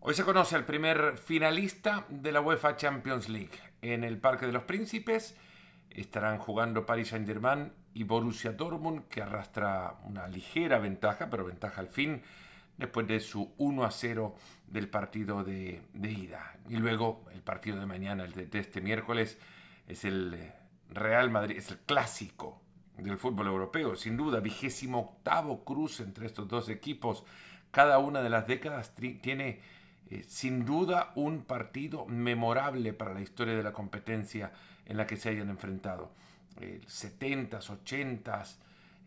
Hoy se conoce el primer finalista de la UEFA Champions League. En el Parque de los Príncipes estarán jugando Paris Saint-Germain y Borussia Dortmund, que arrastra una ligera ventaja, pero ventaja al fin, después de su 1 a 0 del partido de, ida. Y luego el partido de mañana, el de, de este miércoles, es el Real Madrid, es el clásico del fútbol europeo, sin duda, vigésimo octavo cruce entre estos dos equipos. Cada una de las décadas tiene eh, sin duda un partido memorable para la historia de la competencia en la que se hayan enfrentado. 70s, 80s,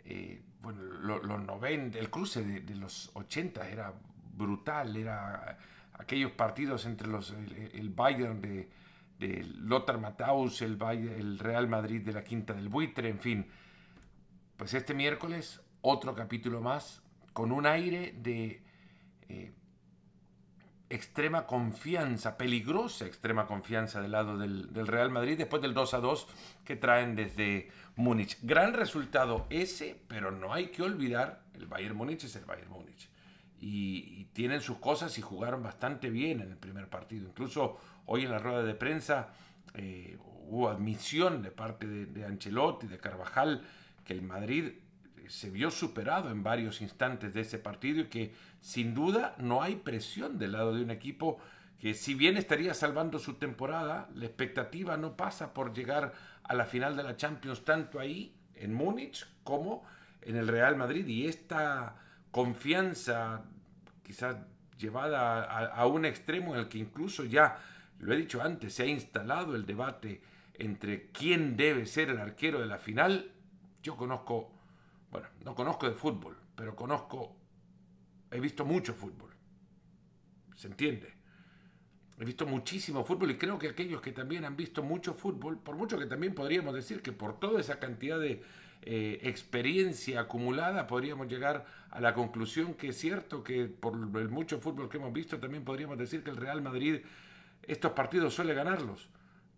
eh, bueno, los 90, el cruce de, los 80 era brutal, era aquellos partidos entre el, Bayern de, Lothar Matthaus, el, el Real Madrid de la Quinta del Buitre, en fin. Pues este miércoles otro capítulo más con un aire de... Eh, extrema confianza, peligrosa extrema confianza del lado del, Real Madrid después del 2 a 2 que traen desde Múnich. Gran resultado ese, pero no hay que olvidar, el Bayern Múnich es el Bayern Múnich. Y, tienen sus cosas y jugaron bastante bien en el primer partido. Incluso hoy en la rueda de prensa eh, hubo admisión de parte de, de Ancelotti, de Carvajal, que el Madrid se vio superado en varios instantes de ese partido y que sin duda no hay presión del lado de un equipo que si bien estaría salvando su temporada, la expectativa no pasa por llegar a la final de la Champions tanto ahí en Múnich como en el Real Madrid y esta confianza quizás llevada a, un extremo en el que incluso ya, lo he dicho antes, se ha instalado el debate entre quién debe ser el arquero de la final. Yo conozco bueno, no conozco de fútbol, pero conozco, he visto mucho fútbol. ¿Se entiende? He visto muchísimo fútbol y creo que aquellos que también han visto mucho fútbol, por mucho que también podríamos decir que por toda esa cantidad de eh, experiencia acumulada podríamos llegar a la conclusión que es cierto que por el mucho fútbol que hemos visto también podríamos decir que el Real Madrid estos partidos suele ganarlos.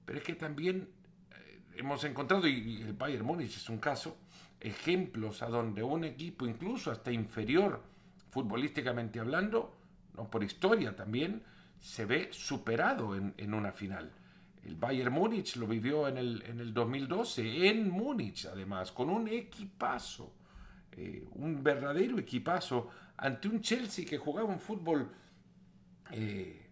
Pero es que también eh, hemos encontrado, y, y el Bayern Múnich es un caso, ejemplos a donde un equipo, incluso hasta inferior futbolísticamente hablando, no por historia también, se ve superado en, una final. El Bayern Múnich lo vivió en el, en el 2012, en Múnich además, con un equipazo, eh, un verdadero equipazo, ante un Chelsea que jugaba un fútbol eh,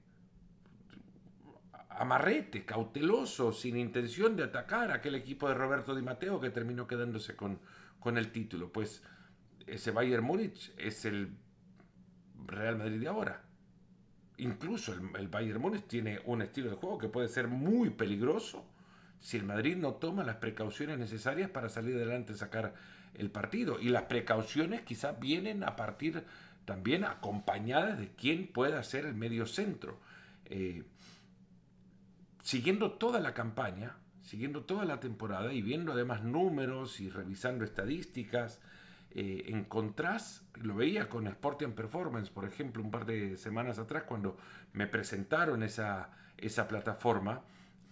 amarrete, cauteloso, sin intención de atacar a aquel equipo de Roberto Di Matteo que terminó quedándose con, con el título. Pues ese Bayern Múnich es el Real Madrid de ahora. Incluso el, Bayern Múnich tiene un estilo de juego que puede ser muy peligroso si el Madrid no toma las precauciones necesarias para salir adelante, y sacar el partido. Y las precauciones quizás vienen a partir también acompañadas de quién pueda ser el medio centro. Eh, siguiendo toda la campaña, siguiendo toda la temporada y viendo además números y revisando estadísticas, eh, encontrás, lo veía con Sport Performance, por ejemplo, un par de semanas atrás, cuando me presentaron esa, plataforma,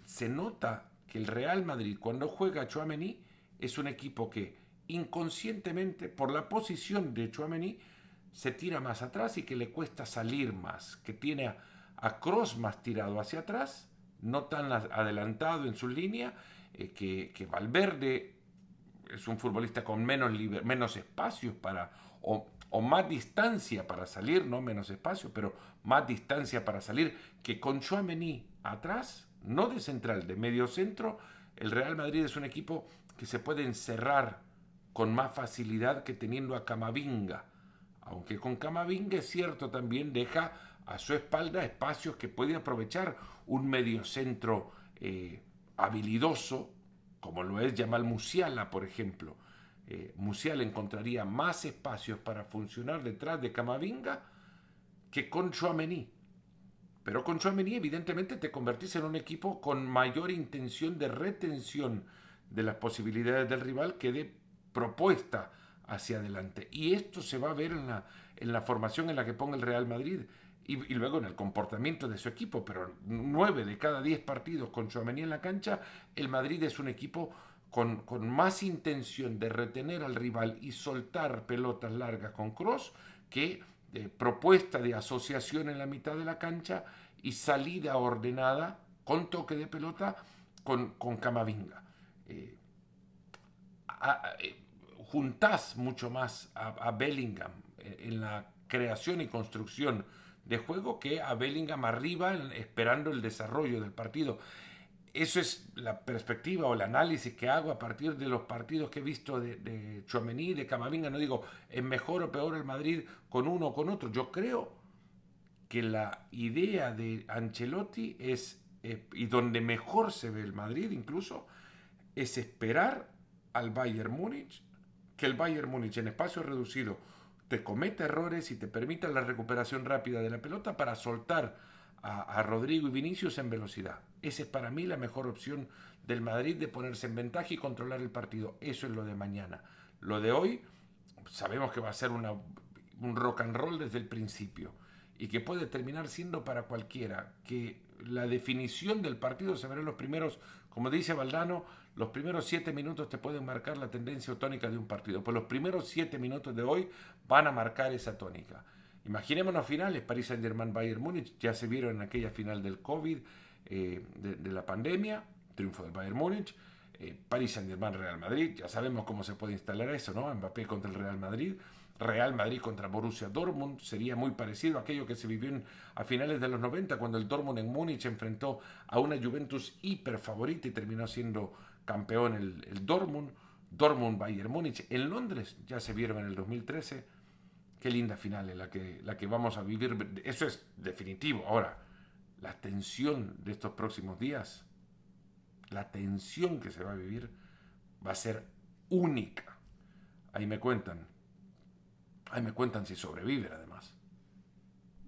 se nota que el Real Madrid, cuando juega a Chuamení es un equipo que inconscientemente, por la posición de Chuamení, se tira más atrás y que le cuesta salir más, que tiene a, a Cross más tirado hacia atrás no tan adelantado en su línea, eh, que, Valverde es un futbolista con menos, menos espacios para, o, o, más distancia para salir, no menos espacio, pero más distancia para salir, que con Chouameni atrás, no de central, de medio centro, el Real Madrid es un equipo que se puede encerrar con más facilidad que teniendo a Camavinga. Aunque con Camavinga es cierto también deja a su espalda espacios que puede aprovechar un mediocentro eh, habilidoso, como lo es Jamal Musiala, por ejemplo. Eh, Musiala encontraría más espacios para funcionar detrás de Camavinga que con Chouameni. Pero con Chouameni evidentemente te convertís en un equipo con mayor intención de retención de las posibilidades del rival que de propuesta hacia adelante. Y esto se va a ver en la, en la formación en la que ponga el Real Madrid y, luego en el comportamiento de su equipo, pero nueve de cada diez partidos con Chouameni en la cancha, el Madrid es un equipo con, con, más intención de retener al rival y soltar pelotas largas con cross que de propuesta de asociación en la mitad de la cancha y salida ordenada con toque de pelota con, con Camavinga. Eh, eh juntás mucho más a, a Bellingham en la creación y construcción de juego que a Bellingham arriba esperando el desarrollo del partido. Eso es la perspectiva o el análisis que hago a partir de los partidos que he visto de, de de Camavinga. No digo es mejor o peor el Madrid con uno o con otro. Yo creo que la idea de Ancelotti es, eh, y donde mejor se ve el Madrid incluso, es esperar al Bayern Múnich, que el Bayern Múnich en espacio reducido te cometa errores y te permita la recuperación rápida de la pelota para soltar a, Rodrigo y Vinicius en velocidad. Esa es para mí la mejor opción del Madrid de ponerse en ventaja y controlar el partido. Eso es lo de mañana. Lo de hoy sabemos que va a ser un rock and roll desde el principio y que puede terminar siendo para cualquiera, que la definición del partido se verá en los primeros como dice Valdano, los primeros siete minutos te pueden marcar la tendencia o tónica de un partido. Pues los primeros siete minutos de hoy van a marcar esa tónica. Imaginémonos finales, París Saint-Germain, Bayern Múnich, ya se vieron en aquella final del COVID, eh, de, la pandemia, triunfo del Bayern Múnich, eh, París Saint-Germain, Real Madrid, ya sabemos cómo se puede instalar eso, ¿no? Mbappé contra el Real Madrid. Real Madrid contra Borussia Dortmund sería muy parecido a aquello que se vivió a finales de los 90 cuando el Dortmund en Múnich enfrentó a una Juventus hiper favorita y terminó siendo campeón el, el Dortmund. Dortmund Bayern Múnich en Londres ya se vieron en el 2013. Qué linda final en la que, la que vamos a vivir. Eso es definitivo. Ahora, la tensión de estos próximos días, la tensión que se va a vivir va a ser única. Ahí me cuentan. Ay, me cuentan si sobrevive,